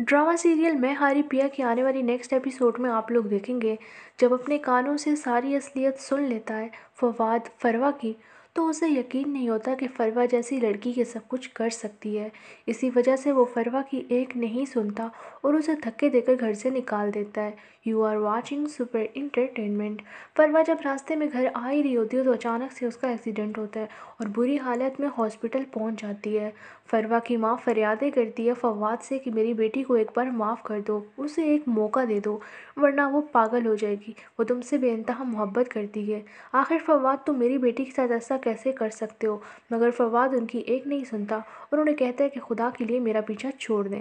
drama serial मैं हारी पिया के आने वाली नेक्स्ट एपिसोड में आप लोग देखेंगे जब अपने कानों से सारी असलियत सुन लेता है फवाद फरवा की तो उसे यकीन नहीं होता कि फ़रवा जैसी लड़की ये सब कुछ कर सकती है इसी वजह से वो फ़रवा की एक नहीं सुनता और उसे धक्के देकर घर से निकाल देता है you are watching super entertainment Farwa जब रास्ते में घर आ ही रही होती है तो अचानक से उसका एक्सीडेंट होता है और बुरी हालत में हॉस्पिटल पहुँच जाती है फ़रवा की माँ फरियादें करती है फवाद से कि मेरी बेटी को एक बार माफ़ कर दो उसे एक मौका दे दो वरना वो पागल हो जाएगी वो तुमसे बेानतहा मोहब्बत करती है आखिर फवाद तो मेरी बेटी के साथ ऐसा कैसे कर सकते हो मगर फ़वाद उनकी एक नहीं सुनता और उन्हें कहता है कि खुदा के लिए मेरा पीछा छोड़ दें